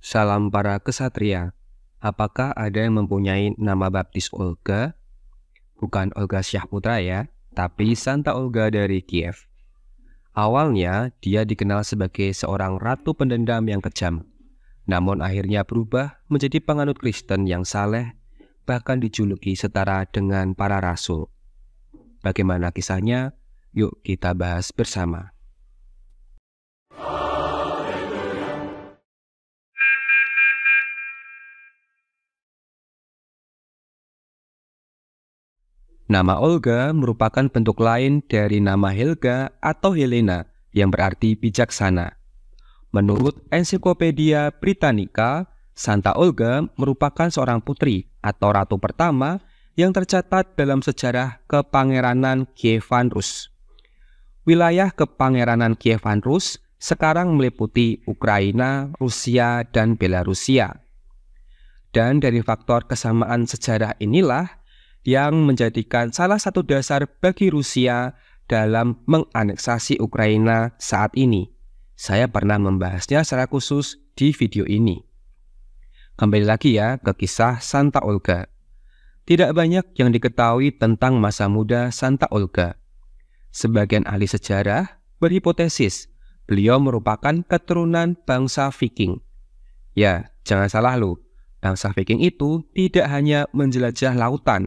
Salam para kesatria. Apakah ada yang mempunyai nama baptis Olga? Bukan Olga Syahputra ya, tapi Santa Olga dari Kiev. Awalnya, dia dikenal sebagai seorang ratu pendendam yang kejam. Namun akhirnya berubah menjadi penganut Kristen yang saleh, bahkan dijuluki setara dengan para rasul. Bagaimana kisahnya? Yuk kita bahas bersama. Nama Olga merupakan bentuk lain dari nama Helga atau Helena yang berarti bijaksana. Menurut ensiklopedia Britannica, Santa Olga merupakan seorang putri atau ratu pertama yang tercatat dalam sejarah Kepangeranan Kievan Rus. Wilayah Kepangeranan Kievan Rus sekarang meliputi Ukraina, Rusia, dan Belarusia. Dan dari faktor kesamaan sejarah inilah yang menjadikan salah satu dasar bagi Rusia dalam menganeksasi Ukraina saat ini. Saya pernah membahasnya secara khusus di video ini. Kembali lagi ya ke kisah Santa Olga. Tidak banyak yang diketahui tentang masa muda Santa Olga. Sebagian ahli sejarah berhipotesis beliau merupakan keturunan bangsa Viking. Ya, jangan salah lu, bangsa Viking itu tidak hanya menjelajah lautan,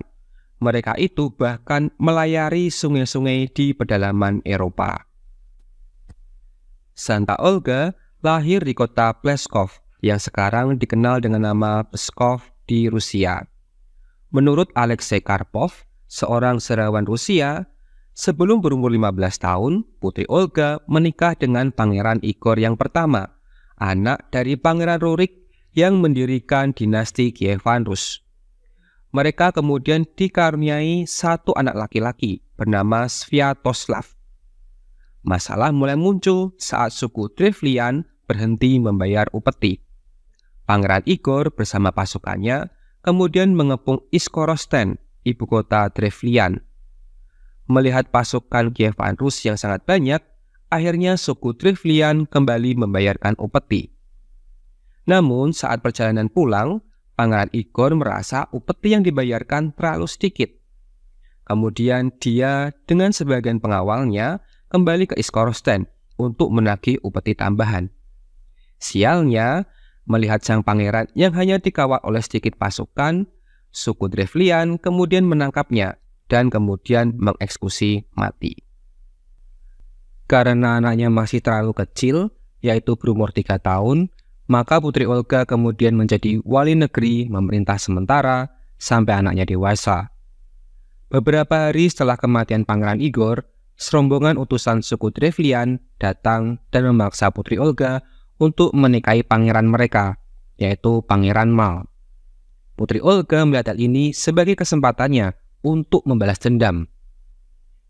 mereka itu bahkan melayari sungai-sungai di pedalaman Eropa. Santa Olga lahir di kota Pleskov yang sekarang dikenal dengan nama Pskov di Rusia. Menurut Alexei Karpov, seorang serawan Rusia, sebelum berumur 15 tahun, Putri Olga menikah dengan Pangeran Igor yang pertama, anak dari Pangeran Rurik yang mendirikan dinasti Kievan Rus. Mereka kemudian dikaruniai satu anak laki-laki bernama Sviatoslav. Masalah mulai muncul saat suku Triflian berhenti membayar upeti. Pangeran Igor bersama pasukannya kemudian mengepung Iskorosten, ibu kota Triflian. Melihat pasukan Kievan Rus yang sangat banyak, akhirnya suku Triflian kembali membayarkan upeti. Namun saat perjalanan pulang, Pangeran Igor merasa upeti yang dibayarkan terlalu sedikit. Kemudian dia dengan sebagian pengawalnya kembali ke Iskorosten untuk menagih upeti tambahan. Sialnya, melihat sang pangeran yang hanya dikawal oleh sedikit pasukan, suku Drevlian kemudian menangkapnya dan kemudian mengeksekusi mati. Karena anaknya masih terlalu kecil, yaitu berumur tiga tahun, maka Putri Olga kemudian menjadi wali negeri memerintah sementara sampai anaknya dewasa. Beberapa hari setelah kematian Pangeran Igor, serombongan utusan suku Trevlian datang dan memaksa Putri Olga untuk menikahi pangeran mereka, yaitu Pangeran Mal. Putri Olga melihat hal ini sebagai kesempatannya untuk membalas dendam.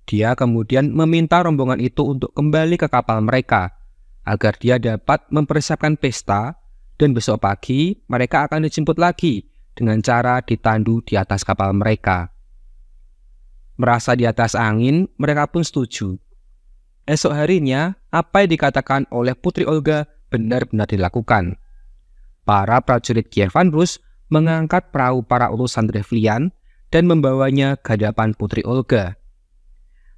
Dia kemudian meminta rombongan itu untuk kembali ke kapal mereka agar dia dapat mempersiapkan pesta dan besok pagi mereka akan dijemput lagi dengan cara ditandu di atas kapal mereka. Merasa di atas angin, mereka pun setuju. Esok harinya, apa yang dikatakan oleh Putri Olga benar-benar dilakukan. Para prajurit Kievan Rus mengangkat perahu para urusan Drevlian dan membawanya ke hadapan Putri Olga.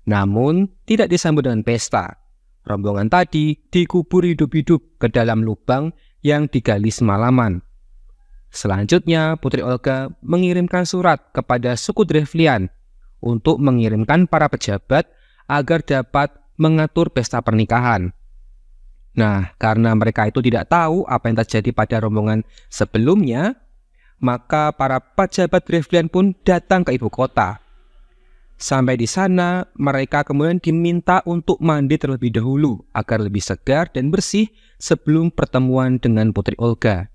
Namun, tidak disambut dengan pesta. Rombongan tadi dikubur hidup-hidup ke dalam lubang yang digali semalaman. Selanjutnya, Putri Olga mengirimkan surat kepada suku Drevlian untuk mengirimkan para pejabat agar dapat mengatur pesta pernikahan. Nah, karena mereka itu tidak tahu apa yang terjadi pada rombongan sebelumnya, maka para pejabat Drevlian pun datang ke ibu kota Sampai di sana, mereka kemudian diminta untuk mandi terlebih dahulu agar lebih segar dan bersih sebelum pertemuan dengan Putri Olga.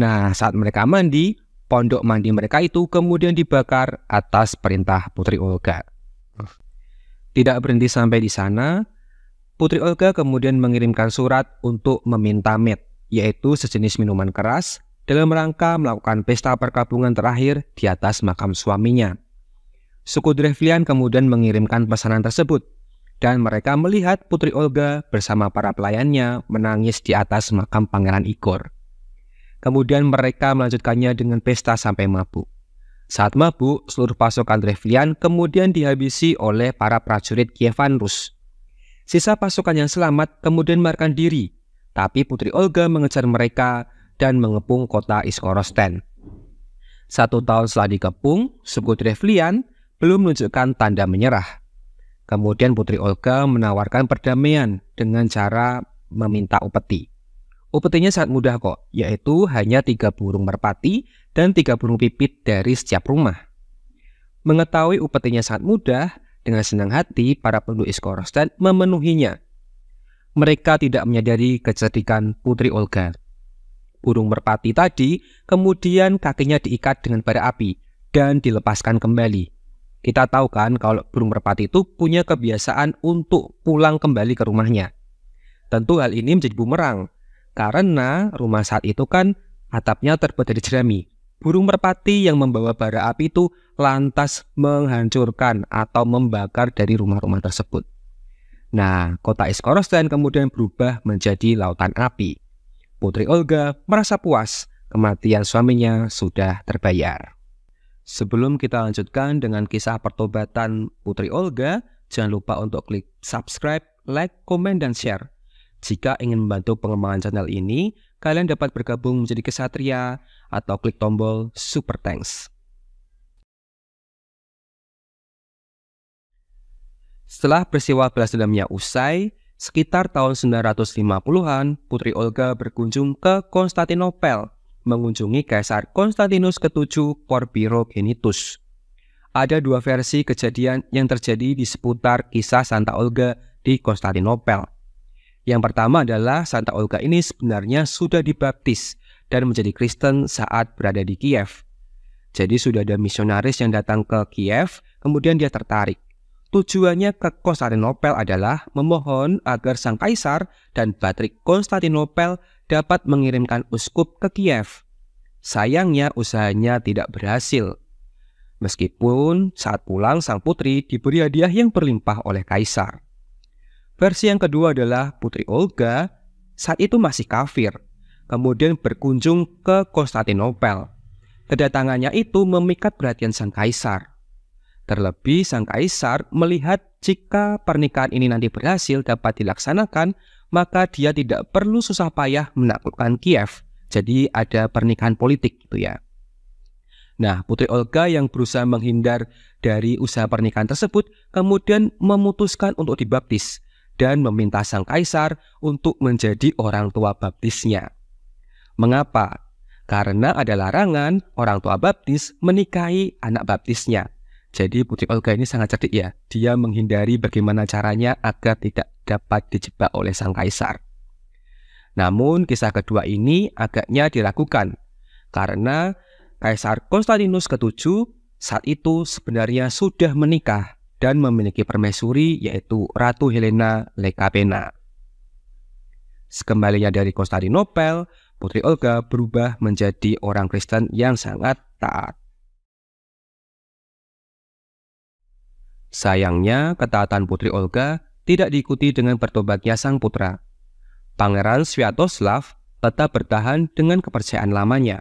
Nah, saat mereka mandi, pondok mandi mereka itu kemudian dibakar atas perintah Putri Olga. Tidak berhenti sampai di sana, Putri Olga kemudian mengirimkan surat untuk meminta med, yaitu sejenis minuman keras, dalam rangka melakukan pesta perkabungan terakhir di atas makam suaminya. Suku Drevlian kemudian mengirimkan pesanan tersebut, dan mereka melihat Putri Olga bersama para pelayannya menangis di atas makam Pangeran Igor. Kemudian mereka melanjutkannya dengan pesta sampai mabuk. Saat mabuk, seluruh pasukan Drevlian kemudian dihabisi oleh para prajurit Kievan Rus. Sisa pasukan yang selamat kemudian melarikan diri, tapi Putri Olga mengejar mereka dan mengepung kota Iskorosten. Satu tahun setelah dikepung, suku Drevlian belum menunjukkan tanda menyerah. Kemudian Putri Olga menawarkan perdamaian dengan cara meminta upeti. Upetinya sangat mudah kok, yaitu hanya tiga burung merpati dan tiga burung pipit dari setiap rumah. Mengetahui upetinya sangat mudah, dengan senang hati para penduduk Iskorostan memenuhinya. Mereka tidak menyadari kecerdikan Putri Olga. Burung merpati tadi kemudian kakinya diikat dengan bara api dan dilepaskan kembali. Kita tahu kan kalau burung merpati itu punya kebiasaan untuk pulang kembali ke rumahnya. Tentu hal ini menjadi bumerang, karena rumah saat itu kan atapnya terbuat dari jerami. Burung merpati yang membawa bara api itu lantas menghancurkan atau membakar dari rumah-rumah tersebut. Nah, kota dan kemudian berubah menjadi lautan api. Putri Olga merasa puas, kematian suaminya sudah terbayar. Sebelum kita lanjutkan dengan kisah pertobatan Putri Olga, jangan lupa untuk klik subscribe, like, komen, dan share. Jika ingin membantu pengembangan channel ini, kalian dapat bergabung menjadi kesatria atau klik tombol super thanks. Setelah peristiwa belas dendamnya usai, sekitar tahun 950-an, Putri Olga berkunjung ke Konstantinopel mengunjungi Kaisar Konstantinus ke-7 Corbirogenitus. Ada dua versi kejadian yang terjadi di seputar kisah Santa Olga di Konstantinopel. Yang pertama adalah Santa Olga ini sebenarnya sudah dibaptis dan menjadi Kristen saat berada di Kiev. Jadi sudah ada misionaris yang datang ke Kiev, kemudian dia tertarik. Tujuannya ke Konstantinopel adalah memohon agar sang kaisar dan Patrik Konstantinopel dapat mengirimkan uskup ke Kiev. Sayangnya usahanya tidak berhasil. Meskipun saat pulang sang putri diberi hadiah yang berlimpah oleh kaisar. Versi yang kedua adalah putri Olga saat itu masih kafir, kemudian berkunjung ke Konstantinopel. Kedatangannya itu memikat perhatian sang kaisar. Terlebih sang kaisar melihat jika pernikahan ini nanti berhasil dapat dilaksanakan maka dia tidak perlu susah payah menaklukkan Kiev. Jadi ada pernikahan politik gitu ya. Nah, Putri Olga yang berusaha menghindar dari usaha pernikahan tersebut kemudian memutuskan untuk dibaptis dan meminta sang kaisar untuk menjadi orang tua baptisnya. Mengapa? Karena ada larangan orang tua baptis menikahi anak baptisnya. Jadi Putri Olga ini sangat cerdik ya. Dia menghindari bagaimana caranya agar tidak dapat dijebak oleh sang kaisar. Namun kisah kedua ini agaknya dilakukan karena Kaisar Konstantinus ke saat itu sebenarnya sudah menikah dan memiliki permaisuri yaitu Ratu Helena Lekapena. Sekembalinya dari Konstantinopel, Putri Olga berubah menjadi orang Kristen yang sangat taat. Sayangnya, ketaatan Putri Olga tidak diikuti dengan bertobatnya sang putra. Pangeran Sviatoslav tetap bertahan dengan kepercayaan lamanya.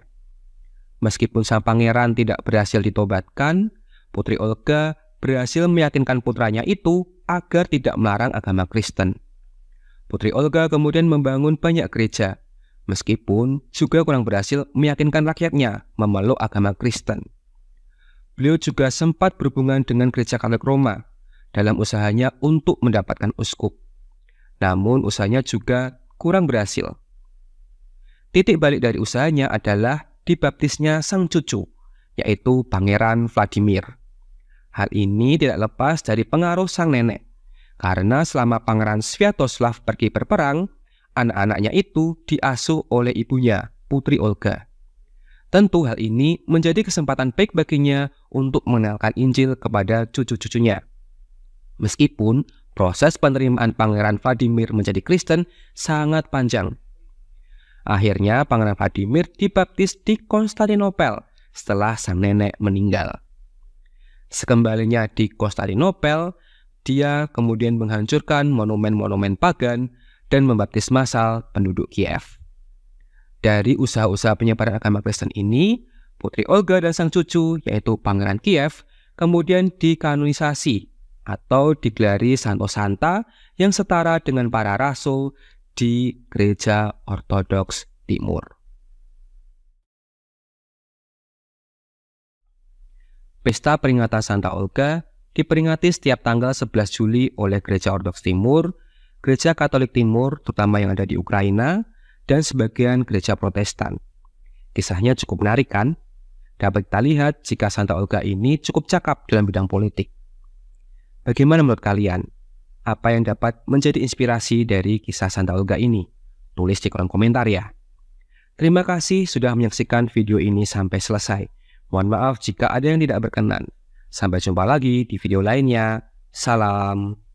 Meskipun sang pangeran tidak berhasil ditobatkan, Putri Olga berhasil meyakinkan putranya itu agar tidak melarang agama Kristen. Putri Olga kemudian membangun banyak gereja, meskipun juga kurang berhasil meyakinkan rakyatnya memeluk agama Kristen. Beliau juga sempat berhubungan dengan gereja Katolik Roma dalam usahanya untuk mendapatkan uskup. Namun usahanya juga kurang berhasil. Titik balik dari usahanya adalah dibaptisnya sang cucu, yaitu Pangeran Vladimir. Hal ini tidak lepas dari pengaruh sang nenek, karena selama Pangeran Sviatoslav pergi berperang, anak-anaknya itu diasuh oleh ibunya, Putri Olga. Tentu hal ini menjadi kesempatan baik baginya untuk mengenalkan Injil kepada cucu-cucunya. Meskipun proses penerimaan Pangeran Vladimir menjadi Kristen sangat panjang. Akhirnya Pangeran Vladimir dibaptis di Konstantinopel setelah sang nenek meninggal. Sekembalinya di Konstantinopel, dia kemudian menghancurkan monumen-monumen pagan dan membaptis massal penduduk Kiev. Dari usaha-usaha penyebaran agama Kristen ini, Putri Olga dan sang cucu, yaitu Pangeran Kiev, kemudian dikanonisasi atau digelari Santo Santa yang setara dengan para rasul di gereja Ortodoks Timur. Pesta peringatan Santa Olga diperingati setiap tanggal 11 Juli oleh gereja Ortodoks Timur, gereja Katolik Timur, terutama yang ada di Ukraina, dan sebagian gereja protestan. Kisahnya cukup menarik kan? Dapat kita lihat jika Santa Olga ini cukup cakap dalam bidang politik. Bagaimana menurut kalian? Apa yang dapat menjadi inspirasi dari kisah Santa Olga ini? Tulis di kolom komentar ya. Terima kasih sudah menyaksikan video ini sampai selesai. Mohon maaf jika ada yang tidak berkenan. Sampai jumpa lagi di video lainnya. Salam.